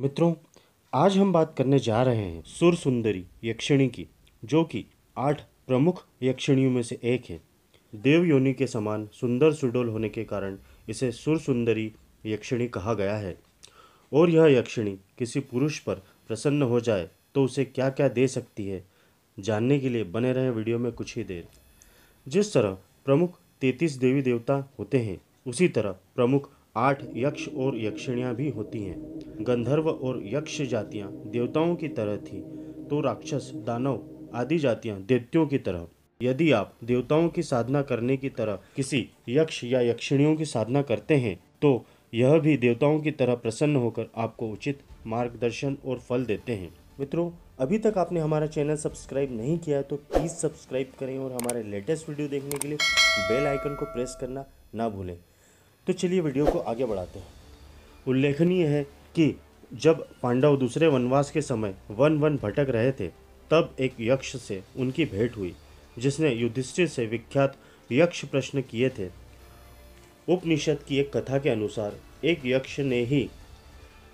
मित्रों आज हम बात करने जा रहे हैं सुर सुंदरी यक्षिणी की जो कि आठ प्रमुख यक्षिणियों में से एक है देव योनि के समान सुंदर सुडोल होने के कारण इसे सुर सुंदरी यक्षिणी कहा गया है और यह यक्षिणी किसी पुरुष पर प्रसन्न हो जाए तो उसे क्या क्या दे सकती है जानने के लिए बने रहे वीडियो में कुछ ही देर जिस तरह प्रमुख तैतीस देवी देवता होते हैं उसी तरह प्रमुख आठ यक्ष और यक्षिणियाँ भी होती हैं गंधर्व और यक्ष जातियाँ देवताओं की तरह थी तो राक्षस दानव आदि जातियाँ देवतियों की तरह यदि आप देवताओं की साधना करने की तरह किसी यक्ष या यक्षिणियों की साधना करते हैं तो यह भी देवताओं की तरह प्रसन्न होकर आपको उचित मार्गदर्शन और फल देते हैं मित्रों अभी तक आपने हमारा चैनल सब्सक्राइब नहीं किया है तो प्लीज़ सब्सक्राइब करें और हमारे लेटेस्ट वीडियो देखने के लिए बेल आइकन को प्रेस करना ना भूलें तो चलिए वीडियो को आगे बढ़ाते हैं उल्लेखनीय है कि जब पांडव दूसरे वनवास के समय वन वन भटक रहे थे तब एक यक्ष से उनकी भेंट हुई जिसने युधिष्ठिर से विख्यात यक्ष प्रश्न किए थे उपनिषद की एक कथा के अनुसार एक यक्ष ने ही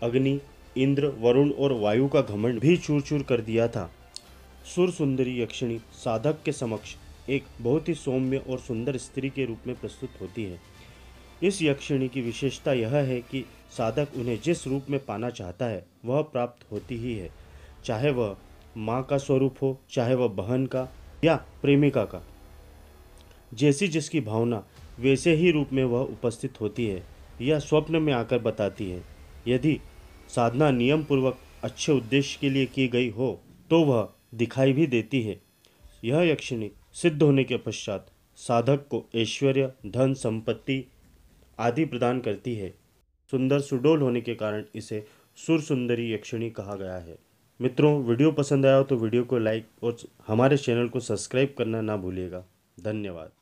अग्नि इंद्र वरुण और वायु का घमंड भी चूर चूर कर दिया था सुर सुंदरी यक्षिणी साधक के समक्ष एक बहुत ही सौम्य और सुंदर स्त्री के रूप में प्रस्तुत होती है इस यक्षिणी की विशेषता यह है कि साधक उन्हें जिस रूप में पाना चाहता है वह प्राप्त होती ही है चाहे वह माँ का स्वरूप हो चाहे वह बहन का या प्रेमिका का जैसी जिसकी भावना वैसे ही रूप में वह उपस्थित होती है या स्वप्न में आकर बताती है यदि साधना नियम पूर्वक अच्छे उद्देश्य के लिए की गई हो तो वह दिखाई भी देती है यह यक्षिणी सिद्ध होने के पश्चात साधक को ऐश्वर्य धन संपत्ति आदि प्रदान करती है सुंदर सुडोल होने के कारण इसे सुर सुंदरी यक्षिणी कहा गया है मित्रों वीडियो पसंद आया हो तो वीडियो को लाइक और हमारे चैनल को सब्सक्राइब करना ना भूलिएगा धन्यवाद